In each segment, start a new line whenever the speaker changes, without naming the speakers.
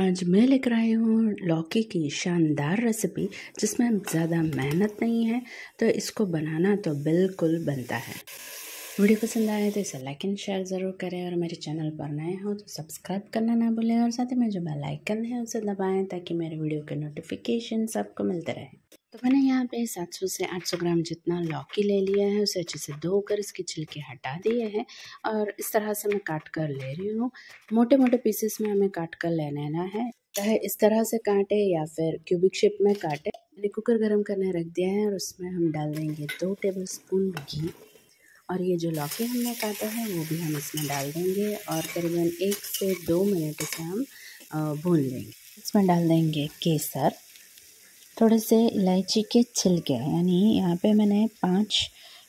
आज मैं लेकर आई हूँ लौकी की शानदार रेसिपी जिसमें ज़्यादा मेहनत नहीं है तो इसको बनाना तो बिल्कुल बनता है वीडियो पसंद आए तो इसे लाइक एंड शेयर ज़रूर करें और मेरे चैनल पर नए हो तो सब्सक्राइब करना ना भूलें और साथ ही में जो बेल आइकन है उसे दबाएं ताकि मेरे वीडियो के नोटिफिकेशन आपको मिलते रहें तो मैंने यहाँ पे 700 से 800 ग्राम जितना लौकी ले लिया है उसे अच्छे से धोकर इसके छिलके हटा दिए हैं और इस तरह से मैं काट कर ले रही हूँ मोटे मोटे पीसेस में हमें काट कर ले लेना है चाहे इस तरह से काटे या फिर क्यूबिक शेप में काटे मैंने कुकर गर्म करने रख दिया है और उसमें हम डाल देंगे दो टेबल स्पून घी और ये जो लौकी हमने काटा है वो भी हम इसमें डाल देंगे और करीबन एक से दो मिनट इसे हम भून लेंगे इसमें डाल देंगे केसर थोड़े से इलायची के छिलके यानी यहाँ पे मैंने पांच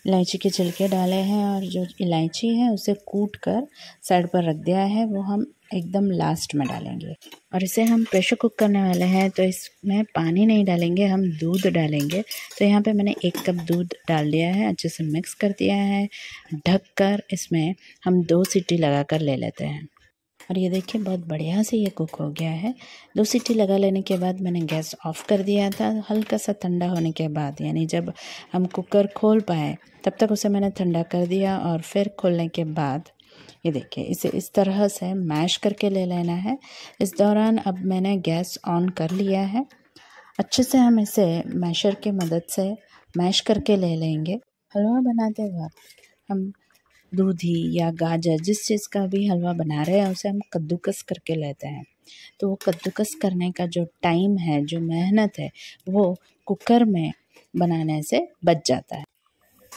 इलायची के छिलके डाले हैं और जो इलायची है उसे कूट कर साइड पर रख दिया है वो हम एकदम लास्ट में डालेंगे और इसे हम प्रेशर कुक करने वाले हैं तो इसमें पानी नहीं डालेंगे हम दूध डालेंगे तो यहाँ पे मैंने एक कप दूध डाल दिया है अच्छे से मिक्स कर दिया है ढक कर इसमें हम दो सीटी लगा कर ले लेते हैं और ये देखिए बहुत बढ़िया से ये कुक हो गया है दो सीटी लगा लेने के बाद मैंने गैस ऑफ कर दिया था हल्का सा ठंडा होने के बाद यानी जब हम कुकर खोल पाए तब तक उसे मैंने ठंडा कर दिया और फिर खोलने के बाद ये देखिए इसे इस तरह से मैश करके ले लेना है इस दौरान अब मैंने गैस ऑन कर लिया है अच्छे से हम इसे मैशर की मदद से मैश करके ले लेंगे हलवा बनाते वक्त हम दूधी या गाजर जिस चीज़ का भी हलवा बना रहे हैं उसे हम कद्दूकस करके लेते हैं तो वो कद्दूकस करने का जो टाइम है जो मेहनत है वो कुकर में बनाने से बच जाता है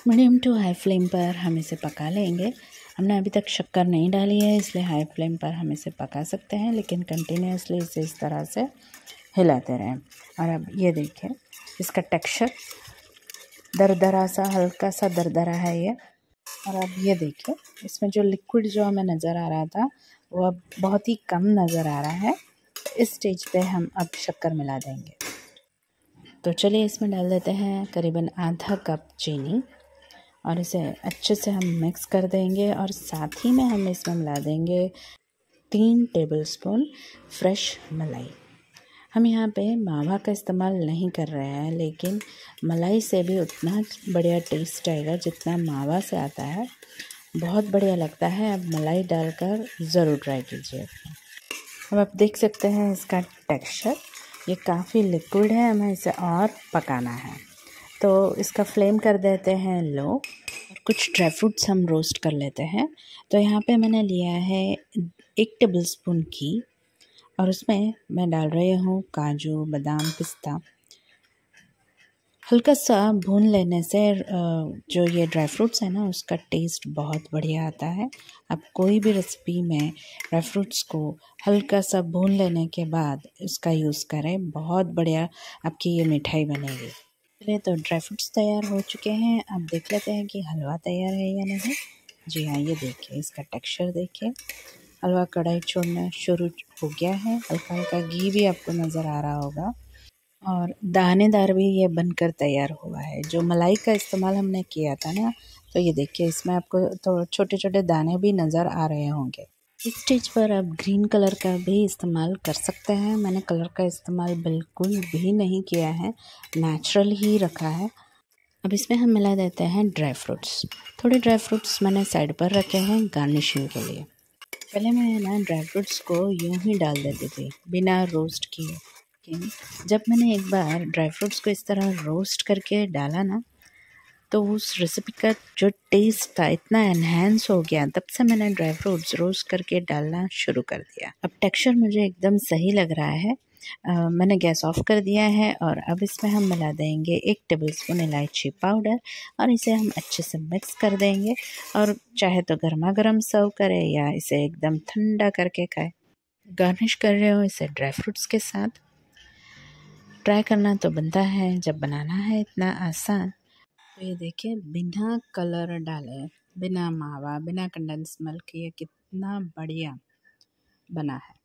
मीडियम टू हाई फ्लेम पर हम इसे पका लेंगे हमने अभी तक शक्कर नहीं डाली है इसलिए हाई फ्लेम पर हम इसे पका सकते हैं लेकिन कंटिन्यूसली इसे इस तरह से हिलाते रहें और अब ये देखें इसका टेक्सचर दरदरा सा हल्का सा दरदरा है ये और अब ये देखिए इसमें जो लिक्विड जो हमें नज़र आ रहा था वो अब बहुत ही कम नज़र आ रहा है इस स्टेज पे हम अब शक्कर मिला देंगे तो चलिए इसमें डाल देते हैं करीबन आधा कप चीनी और इसे अच्छे से हम मिक्स कर देंगे और साथ ही में हम इसमें मिला देंगे तीन टेबलस्पून फ्रेश मलाई हम यहाँ पे मावा का इस्तेमाल नहीं कर रहे हैं लेकिन मलाई से भी उतना बढ़िया टेस्ट आएगा जितना मावा से आता है बहुत बढ़िया लगता है अब मलाई डालकर ज़रूर ट्राई कीजिए अब आप देख सकते हैं इसका टेक्सचर ये काफ़ी लिक्विड है हमें इसे और पकाना है तो इसका फ्लेम कर देते हैं लो कुछ ड्राई फ्रूट्स हम रोस्ट कर लेते हैं तो यहाँ पे मैंने लिया है एक टेबल स्पून घी और उसमें मैं डाल रही हूँ काजू बादाम पिस्ता हल्का सा भून लेने से जो ये ड्राई फ्रूट्स है ना उसका टेस्ट बहुत बढ़िया आता है आप कोई भी रेसिपी में ड्राई फ्रूट्स को हल्का सा भून लेने के बाद उसका यूज़ करें बहुत बढ़िया आपकी ये मिठाई बनेगी चलिए तो ड्राई फ्रूट्स तैयार हो चुके हैं अब देख लेते हैं कि हलवा तैयार है या नहीं जी हाँ ये देखिए इसका टेक्सचर देखिए हलवा कढ़ाई छोड़ना शुरू हो गया है हल्का हल्का घी भी आपको नज़र आ रहा होगा और दानेदार भी ये बनकर तैयार हुआ है जो मलाई का इस्तेमाल हमने किया था ना तो ये देखिए इसमें आपको थोड़ा तो छोटे छोटे दाने भी नज़र आ रहे होंगे इस स्टेज पर आप ग्रीन कलर का भी इस्तेमाल कर सकते हैं मैंने कलर का इस्तेमाल बिल्कुल भी नहीं किया है नेचुरल ही रखा है अब इसमें हम मिला देते हैं ड्राई फ्रूट्स थोड़े ड्राई फ्रूट्स मैंने साइड पर रखे हैं गार्निशिंग के लिए पहले मैं ना ड्राई फ्रूट्स को यूं ही डाल देती थी बिना रोस्ट किए जब मैंने एक बार ड्राई फ्रूट्स को इस तरह रोस्ट करके डाला ना तो उस रेसिपी का जो टेस्ट था इतना एनहेंस हो गया तब से मैंने ड्राई फ्रूट्स रोस्ट करके डालना शुरू कर दिया अब टेक्सचर मुझे एकदम सही लग रहा है मैंने गैस ऑफ कर दिया है और अब इसमें हम मिला देंगे एक टेबल स्पून इलायची पाउडर और इसे हम अच्छे से मिक्स कर देंगे और चाहे तो गर्मा गर्म सर्व करें या इसे एकदम ठंडा करके खाए गार्निश कर रहे हो इसे ड्राई फ्रूट्स के साथ ट्राई करना तो बनता है जब बनाना है इतना आसान तो ये देखिए बिना कलर डाले बिना मावा बिना कंडेंस मिल्क ये कितना बढ़िया बना है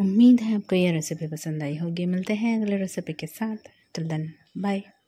उम्मीद है आपको यह रेसिपी पसंद आई होगी मिलते हैं अगले रेसिपी के साथ टिल देन बाय